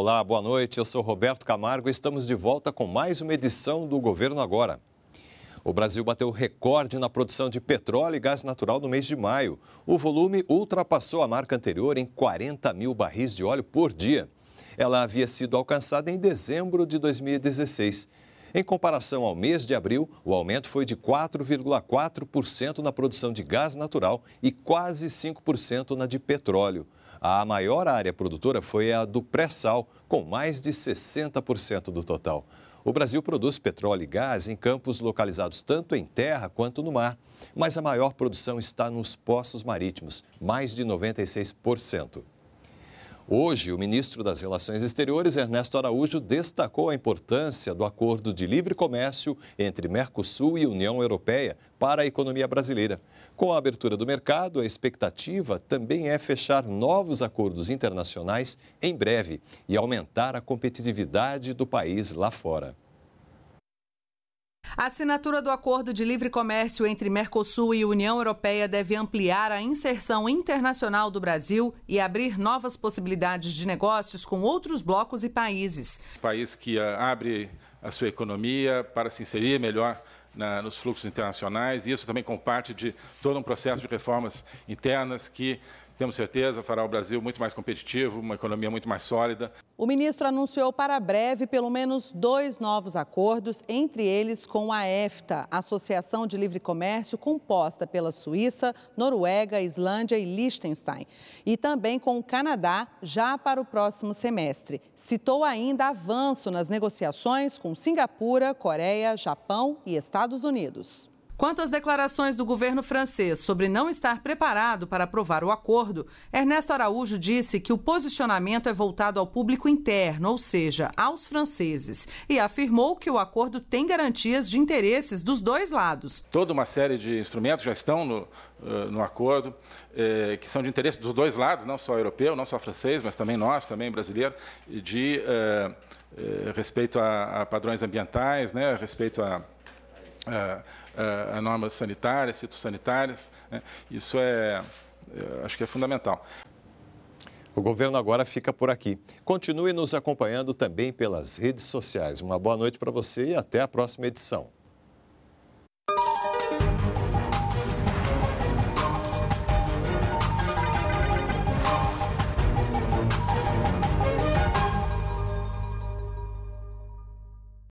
Olá, boa noite. Eu sou Roberto Camargo e estamos de volta com mais uma edição do Governo Agora. O Brasil bateu recorde na produção de petróleo e gás natural no mês de maio. O volume ultrapassou a marca anterior em 40 mil barris de óleo por dia. Ela havia sido alcançada em dezembro de 2016. Em comparação ao mês de abril, o aumento foi de 4,4% na produção de gás natural e quase 5% na de petróleo. A maior área produtora foi a do pré-sal, com mais de 60% do total. O Brasil produz petróleo e gás em campos localizados tanto em terra quanto no mar, mas a maior produção está nos poços marítimos, mais de 96%. Hoje, o ministro das Relações Exteriores, Ernesto Araújo, destacou a importância do acordo de livre comércio entre Mercosul e União Europeia para a economia brasileira. Com a abertura do mercado, a expectativa também é fechar novos acordos internacionais em breve e aumentar a competitividade do país lá fora. A assinatura do acordo de livre comércio entre Mercosul e União Europeia deve ampliar a inserção internacional do Brasil e abrir novas possibilidades de negócios com outros blocos e países. País que ah, abre a sua economia para se inserir melhor na, nos fluxos internacionais, e isso também com parte de todo um processo de reformas internas que temos certeza, fará o Brasil muito mais competitivo, uma economia muito mais sólida. O ministro anunciou para breve pelo menos dois novos acordos, entre eles com a EFTA, Associação de Livre Comércio composta pela Suíça, Noruega, Islândia e Liechtenstein, e também com o Canadá, já para o próximo semestre. Citou ainda avanço nas negociações com Singapura, Coreia, Japão e Estados Unidos. Quanto às declarações do governo francês sobre não estar preparado para aprovar o acordo, Ernesto Araújo disse que o posicionamento é voltado ao público interno, ou seja, aos franceses, e afirmou que o acordo tem garantias de interesses dos dois lados. Toda uma série de instrumentos já estão no, eh, no acordo, eh, que são de interesse dos dois lados, não só europeu, não só francês, mas também nós, também brasileiro, de eh, respeito a, a, padrões ambientais, né, respeito a a, eh, eh, a, normas sanitárias, fitossanitárias. Né? Isso é, eh, acho que é fundamental. O governo agora fica por aqui. Continue nos acompanhando também pelas redes sociais. Uma boa noite para você e até a próxima edição.